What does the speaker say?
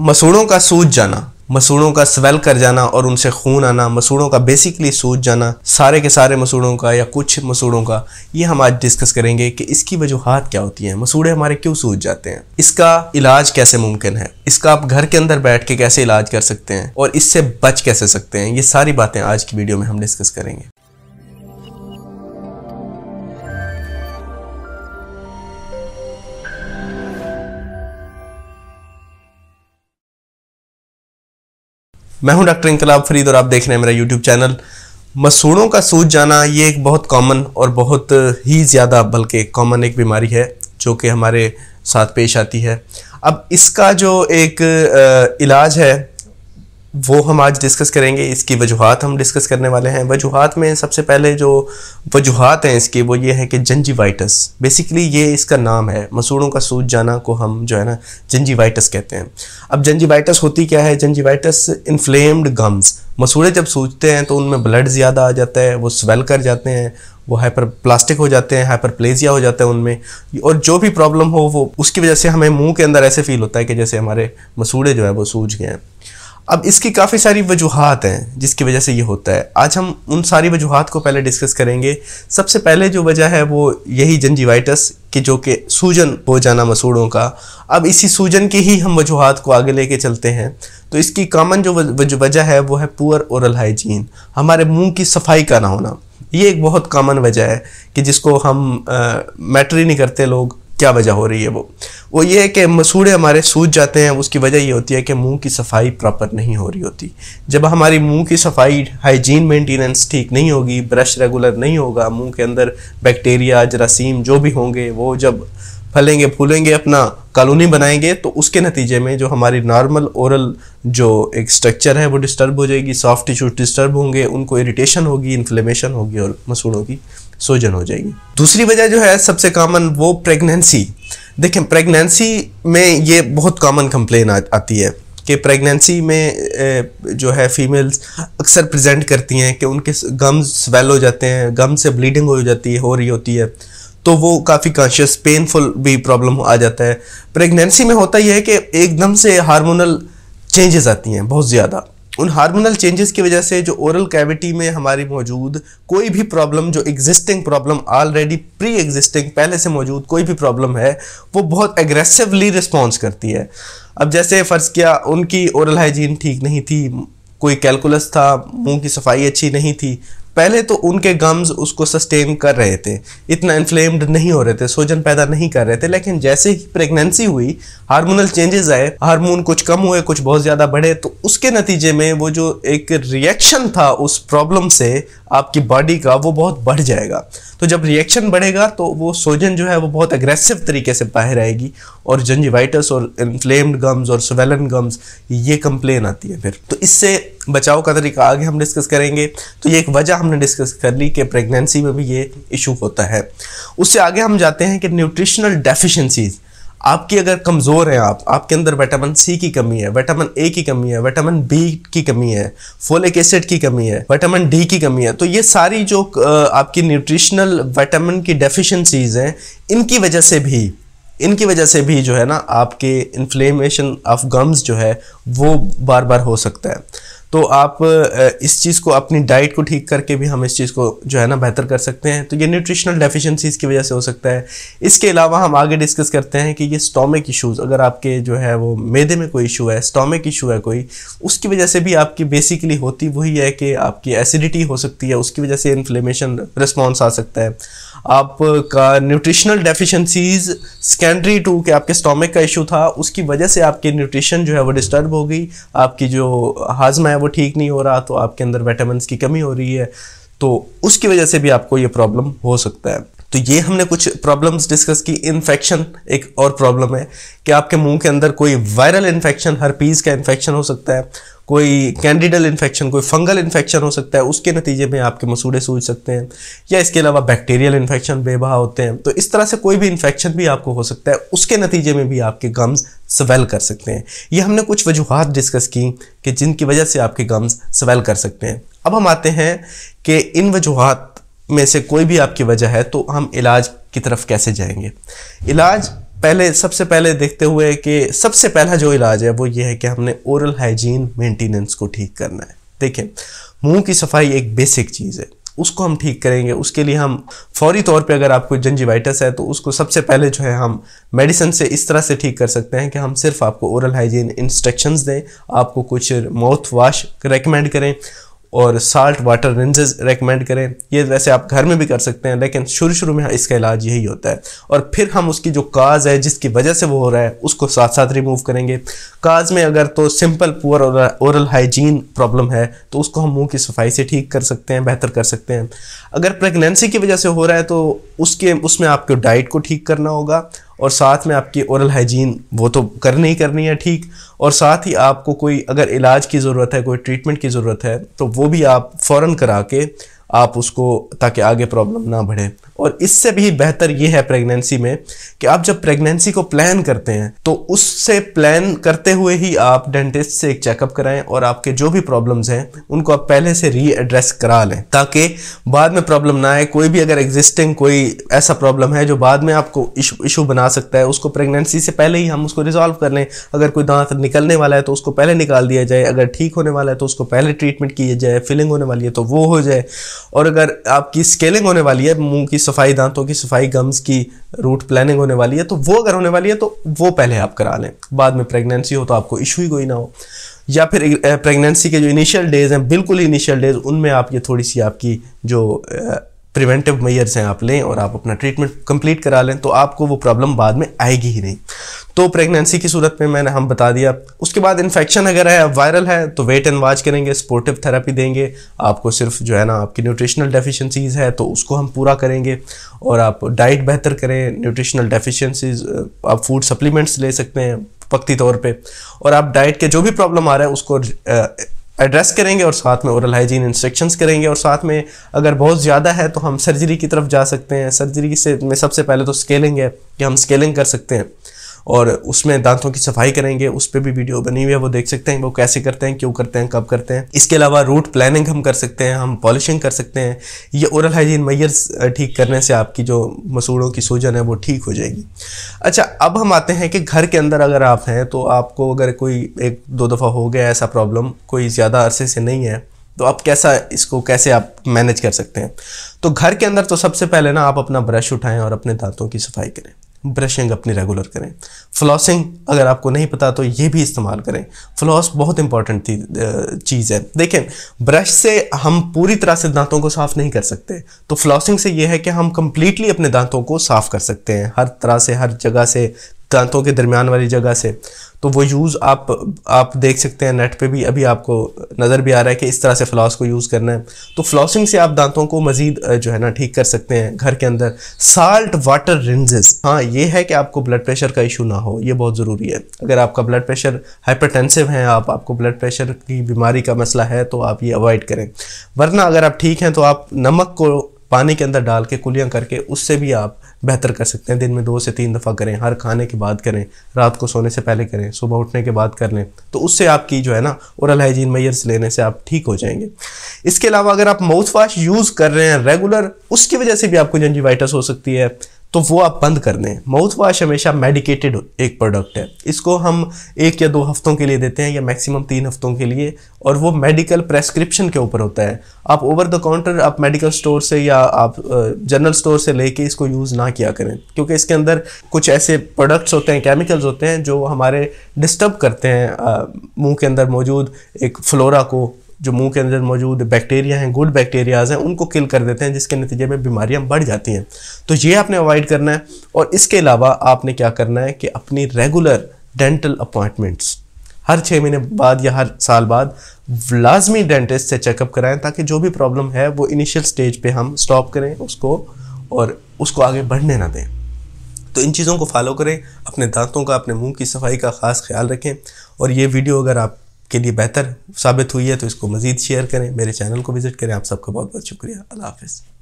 मसूड़ों का सूज जाना मसूड़ों का स्वेल कर जाना और उनसे खून आना मसूड़ों का बेसिकली सूज जाना सारे के सारे मसूड़ों का या कुछ मसूड़ों का ये हम आज डिस्कस करेंगे कि इसकी वजूहत क्या होती हैं मसूड़े हमारे क्यों सूज जाते हैं इसका इलाज कैसे मुमकिन है इसका आप घर के अंदर बैठ के कैसे इलाज कर सकते हैं और इससे बच कैसे सकते हैं ये सारी बातें आज की वीडियो में हम डिस्कस करेंगे मैं हूं डॉक्टर इंकलाब फरीद और आप देख रहे हैं मेरा यूट्यूब चैनल मसूड़ों का सूज जाना ये एक बहुत कॉमन और बहुत ही ज़्यादा बल्कि कॉमन एक बीमारी है जो कि हमारे साथ पेश आती है अब इसका जो एक इलाज है वो हम आज डिस्कस करेंगे इसकी वजूहत हम डिस्कस करने वाले हैं वजूहत में सबसे पहले जो वजूहत हैं इसकी वो ये है कि जंजीवाइटस बेसिकली ये इसका नाम है मसूड़ों का सूज जाना को हम जो है ना जंजीवाइटस कहते हैं अब जंजीवाइटस होती क्या है जंजीवाइटस इन्फ्लेम्ड गम्स मसूड़े जब सूजते हैं तो उनमें ब्लड ज़्यादा आ जाता है वो स्वेल कर जाते हैं वो हाइपर प्लास्टिक हो जाते हैं हाइपर प्लेजिया हो जाता है उनमें और जो भी प्रॉब्लम हो वो उसकी वजह से हमें मुंह के अंदर ऐसे फील होता है कि जैसे हमारे मसूड़े जो है वो सूज गए हैं अब इसकी काफ़ी सारी वजूहत हैं जिसकी वजह से ये होता है आज हम उन सारी वजूहत को पहले डिस्कस करेंगे सबसे पहले जो वजह है वो यही जंजीवाइटस की जो कि सूजन हो जाना मसूड़ों का अब इसी सूजन की ही हम वजूहत को आगे लेके चलते हैं तो इसकी कॉमन जो वजह है वो है पुअर औरल हाइजीन हमारे मुँह की सफाई का ना होना ये एक बहुत कॉमन वजह है कि जिसको हम मैटर ही नहीं करते लोग क्या वजह हो रही है वो वो ये है कि मसूड़े हमारे सूज जाते हैं उसकी वजह ये होती है कि मुंह की सफाई प्रॉपर नहीं हो रही होती जब हमारी मुंह की सफाई हाइजीन मेंटेनेंस ठीक नहीं होगी ब्रश रेगुलर नहीं होगा मुंह के अंदर बैक्टीरिया जरासीम जो भी होंगे वो जब फलेंगे फूलेंगे अपना कॉलोनी बनाएंगे तो उसके नतीजे में जो हमारी नॉर्मल ओरल जो एक स्ट्रक्चर है वो डिस्टर्ब हो जाएगी सॉफ्ट टिश्यू डिस्टर्ब होंगे उनको इरिटेशन होगी इन्फ्लेमेशन होगी और मसूड़ों की सोजन हो जाएगी दूसरी वजह जो है सबसे कॉमन वो प्रेगनेंसी देखें प्रेगनेंसी में ये बहुत कॉमन कंप्लेन आती है कि प्रेगनेंसी में जो है फीमेल्स अक्सर प्रेजेंट करती हैं कि उनके गम्स स्वेल हो जाते हैं गम से ब्लीडिंग हो जाती है हो रही होती है तो वो काफ़ी कॉन्शियस पेनफुल भी प्रॉब्लम आ जाता है प्रेगनेंसी में होता यह है कि एकदम से हार्मोनल चेंजेस आती हैं बहुत ज़्यादा उन हार्मोनल चेंजेस की वजह से जो ओरल कैविटी में हमारी मौजूद कोई भी प्रॉब्लम जो existing problem already pre existing पहले से मौजूद कोई भी प्रॉब्लम है वो बहुत एग्रेसिवली रिस्पॉन्स करती है अब जैसे फ़र्ज़ किया उनकी ओरल हाइजीन ठीक नहीं थी कोई कैलकुलस था मुंह की सफाई अच्छी नहीं थी पहले तो उनके गम्स उसको सस्टेन कर रहे थे इतना इन्फ्लेम्ड नहीं हो रहे थे सोजन पैदा नहीं कर रहे थे लेकिन जैसे ही प्रेगनेंसी हुई हार्मोनल चेंजेस आए हार्मोन कुछ कम हुए कुछ बहुत ज़्यादा बढ़े तो उसके नतीजे में वो जो एक रिएक्शन था उस प्रॉब्लम से आपकी बॉडी का वो बहुत बढ़ जाएगा तो जब रिएक्शन बढ़ेगा तो वो सोजन जो है वो बहुत अग्रेसिव तरीके से बाहर आएगी और जंजीवाइटस और इन्फ्लेम्ड गम्स और स्वेलन गम्स ये कंप्लेन आती है फिर तो इससे बचाव का तरीका आगे हम डिस्कस करेंगे तो ये एक वजह हमने डिस्कस कर ली कि प्रेगनेंसी में भी ये इशू होता है उससे आगे हम जाते हैं कि न्यूट्रिशनल डेफिशेंसीज़ आपकी अगर कमज़ोर हैं आप आपके अंदर विटामिन सी की कमी है विटामिन ए की कमी है विटामिन बी की कमी है फोलिक एसिड की कमी है विटामिन डी की कमी है तो ये सारी जो आपकी न्यूट्रिशनल विटामिन की डेफिशिएंसीज हैं इनकी वजह से भी इनकी वजह से भी जो है ना आपके इन्फ्लेमेशन ऑफ गम्स जो है वो बार बार हो सकता है तो आप इस चीज़ को अपनी डाइट को ठीक करके भी हम इस चीज़ को जो है ना बेहतर कर सकते हैं तो ये न्यूट्रिशनल डेफिशिएंसीज़ की वजह से हो सकता है इसके अलावा हम आगे डिस्कस करते हैं कि ये स्टोमिक इशूज़ अगर आपके जो है वो मैदे में कोई इशू है स्टोमिक इशू है कोई उसकी वजह से भी आपकी बेसिकली होती वही है कि आपकी एसिडिटी हो सकती है उसकी वजह से इन्फ्लेमेशन रिस्पॉन्स आ सकता है आपका न्यूट्रिशनल डेफिशिएंसीज सेकेंडरी टू के आपके स्टोमिक का इशू था उसकी वजह से आपकी न्यूट्रिशन जो है वो डिस्टर्ब हो गई आपकी जो हाजमा है वो ठीक नहीं हो रहा तो आपके अंदर वैटामस की कमी हो रही है तो उसकी वजह से भी आपको ये प्रॉब्लम हो सकता है तो ये हमने कुछ प्रॉब्लम्स डिस्कस की इन्फेक्शन एक और प्रॉब्लम है कि आपके मुंह के अंदर कोई वायरल इन्फेक्शन पीज का इन्फेक्शन हो सकता है कोई कैंडिडल इन्फेक्शन कोई फंगल इन्फेक्शन हो सकता है उसके नतीजे में आपके मसूड़े सूझ सकते हैं या इसके अलावा बैक्टीरियल इन्फेक्शन बेबह होते हैं तो इस तरह से कोई भी इन्फेक्शन भी आपको हो सकता है उसके नतीजे में भी आपके गम्स स्वेल कर सकते हैं ये हमने कुछ वजूहत डिस्कस की कि जिनकी वजह से आपके गम्स स्वेल कर सकते हैं अब हम आते हैं कि इन वजूहत में से कोई भी आपकी वजह है तो हम इलाज की तरफ कैसे जाएंगे इलाज पहले सबसे पहले देखते हुए कि सबसे पहला जो इलाज है वो ये है कि हमने ओरल हाइजीन मेंटेनेंस को ठीक करना है देखिए मुंह की सफाई एक बेसिक चीज़ है उसको हम ठीक करेंगे उसके लिए हम फौरी तौर पे अगर आपको जंजीवाइटस है तो उसको सबसे पहले जो है हम मेडिसिन से इस तरह से ठीक कर सकते हैं कि हम सिर्फ आपको ओरल हाइजीन इंस्ट्रक्शंस दें आपको कुछ माउथ वाश रेकमेंड करें और साल्ट वाटर रेंजेज रेकमेंड करें ये वैसे आप घर में भी कर सकते हैं लेकिन शुरू शुरू में इसका इलाज यही होता है और फिर हम उसकी जो काज है जिसकी वजह से वो हो रहा है उसको साथ साथ रिमूव करेंगे काज में अगर तो simple poor oral hygiene problem है तो उसको हम मुंह की सफाई से ठीक कर सकते हैं बेहतर कर सकते हैं अगर प्रेगनेंसी की वजह से हो रहा है तो उसके उसमें आपको डाइट को ठीक करना होगा और साथ में आपकी औरल हाइजीन वो तो करनी ही करनी है ठीक और साथ ही आपको कोई अगर इलाज की ज़रूरत है कोई ट्रीटमेंट की ज़रूरत है तो वो भी आप फ़ौर करा के आप उसको ताकि आगे प्रॉब्लम ना बढ़े और इससे भी बेहतर ये है प्रेगनेंसी में कि आप जब प्रेगनेंसी को प्लान करते हैं तो उससे प्लान करते हुए ही आप डेंटिस्ट से एक चेकअप कराएं और आपके जो भी प्रॉब्लम्स हैं उनको आप पहले से री एड्रेस करा लें ताकि बाद में प्रॉब्लम ना आए कोई भी अगर एग्जिस्टिंग कोई ऐसा प्रॉब्लम है जो बाद में आपको इशू बना सकता है उसको प्रेगनेंसी से पहले ही हम उसको रिजॉल्व कर लें अगर कोई दांत निकलने वाला है तो उसको पहले निकाल दिया जाए अगर ठीक होने वाला है तो उसको पहले ट्रीटमेंट किया जाए फिलिंग होने वाली है तो वो हो जाए और अगर आपकी स्केलिंग होने वाली है मुंह की सफाई दांतों की सफाई गम्स की रूट प्लानिंग होने वाली है तो वो अगर होने वाली है तो वो पहले आप करा लें बाद में प्रेगनेंसी हो तो आपको इशू ही कोई ना हो या फिर प्रेगनेंसी के जो इनिशियल डेज़ हैं बिल्कुल इनिशियल डेज़ उनमें आप ये थोड़ी सी आपकी जो प्रिवेंटिव मेयर्स हैं आप लें और आप अपना ट्रीटमेंट कंप्लीट करा लें तो आपको वो प्रॉब्लम बाद में आएगी ही नहीं तो प्रेगनेंसी की सूरत में मैंने हम बता दिया उसके बाद इन्फेक्शन अगर है वायरल है तो वेट एंड वॉच करेंगे स्पोर्टिव थेरेपी देंगे आपको सिर्फ जो है ना आपकी न्यूट्रिशनल डेफिशिएंसीज है तो उसको हम पूरा करेंगे और आप डाइट बेहतर करें न्यूट्रिशनल डेफिशिएंसीज आप फूड सप्लीमेंट्स ले सकते हैं पक्की तौर पे और आप डाइट के जो भी प्रॉब्लम आ रहा है उसको एड्रेस करेंगे और साथ में ओरल हाइजीन इंस्ट्रक्शंस करेंगे और साथ में अगर बहुत ज़्यादा है तो हम सर्जरी की तरफ जा सकते हैं सर्जरी से में सबसे पहले तो स्केलिंग है कि हम स्केलिंग कर सकते हैं और उसमें दांतों की सफाई करेंगे उस पर भी वीडियो बनी हुई है वो देख सकते हैं वो कैसे करते हैं क्यों करते हैं कब करते हैं इसके अलावा रूट प्लानिंग हम कर सकते हैं हम पॉलिशिंग कर सकते हैं ये ओरल हाइजीन मैयर ठीक करने से आपकी जो मसूड़ों की सूजन है वो ठीक हो जाएगी अच्छा अब हम आते हैं कि घर के अंदर अगर आप हैं तो आपको अगर कोई एक दो दफ़ा हो गया ऐसा प्रॉब्लम कोई ज़्यादा अरसे से नहीं है तो आप कैसा इसको कैसे आप मैनेज कर सकते हैं तो घर के अंदर तो सबसे पहले ना आप अपना ब्रश उठाएं और अपने दांतों की सफाई करें ब्रशिंग अपनी रेगुलर करें फ्लॉसिंग अगर आपको नहीं पता तो ये भी इस्तेमाल करें फ्लॉस बहुत इंपॉर्टेंट चीज़ है देखें ब्रश से हम पूरी तरह से दांतों को साफ़ नहीं कर सकते तो फ्लॉसिंग से यह है कि हम कंप्लीटली अपने दांतों को साफ़ कर सकते हैं हर तरह से हर जगह से दांतों के दरमियान वाली जगह से तो वो यूज़ आप आप देख सकते हैं नेट पे भी अभी आपको नज़र भी आ रहा है कि इस तरह से फ्लॉस को यूज़ करना है तो फ्लॉसिंग से आप दांतों को मज़ीद जो है ना ठीक कर सकते हैं घर के अंदर साल्ट वाटर रिंजेस हाँ ये है कि आपको ब्लड प्रेशर का इशू ना हो ये बहुत ज़रूरी है अगर आपका ब्लड प्रेशर हाइपरटेंसिव है आप आपको ब्लड प्रेशर की बीमारी का मसला है तो आप ये अवॉइड करें वरना अगर आप ठीक हैं तो आप नमक को पानी के अंदर डाल के कुलियाँ करके उससे भी आप बेहतर कर सकते हैं दिन में दो से तीन दफ़ा करें हर खाने के बाद करें रात को सोने से पहले करें सुबह उठने के बाद कर लें तो उससे आपकी जो है ना औरल हाइजीन मैयर्स लेने से आप ठीक हो जाएंगे इसके अलावा अगर आप माउथ वाश यूज़ कर रहे हैं रेगुलर उसकी वजह से भी आपको जंजीवाइटस हो सकती है तो वो आप बंद कर दें माउथ वॉश हमेशा मेडिकेटेड एक प्रोडक्ट है इसको हम एक या दो हफ्तों के लिए देते हैं या मैक्सिमम तीन हफ्तों के लिए और वो मेडिकल प्रेस्क्रिप्शन के ऊपर होता है आप ओवर द काउंटर आप मेडिकल स्टोर से या आप जनरल स्टोर से लेके इसको यूज़ ना किया करें क्योंकि इसके अंदर कुछ ऐसे प्रोडक्ट्स होते हैं केमिकल्स होते हैं जो हमारे डिस्टर्ब करते हैं मुंह के अंदर मौजूद एक फ्लोरा को जो मुंह के अंदर मौजूद बैक्टीरिया हैं गुड बैक्टीरियाज हैं उनको किल कर देते हैं जिसके नतीजे में बीमारियां बढ़ जाती हैं तो ये आपने अवॉइड करना है और इसके अलावा आपने क्या करना है कि अपनी रेगुलर डेंटल अपॉइंटमेंट्स हर छः महीने बाद या हर साल बाद लाजमी डेंटिस्ट से चेकअप कराएं ताकि जो भी प्रॉब्लम है वो इनिशियल स्टेज पे हम स्टॉप करें उसको और उसको आगे बढ़ने ना दें तो इन चीज़ों को फॉलो करें अपने दांतों का अपने मुंह की सफाई का ख़ास ख्याल रखें और ये वीडियो अगर आप के लिए बेहतर साबित हुई है तो इसको मज़ीद शेयर करें मेरे चैनल को विज़िट करें आप सबका बहुत बहुत शुक्रिया अल्लाह हाफिज़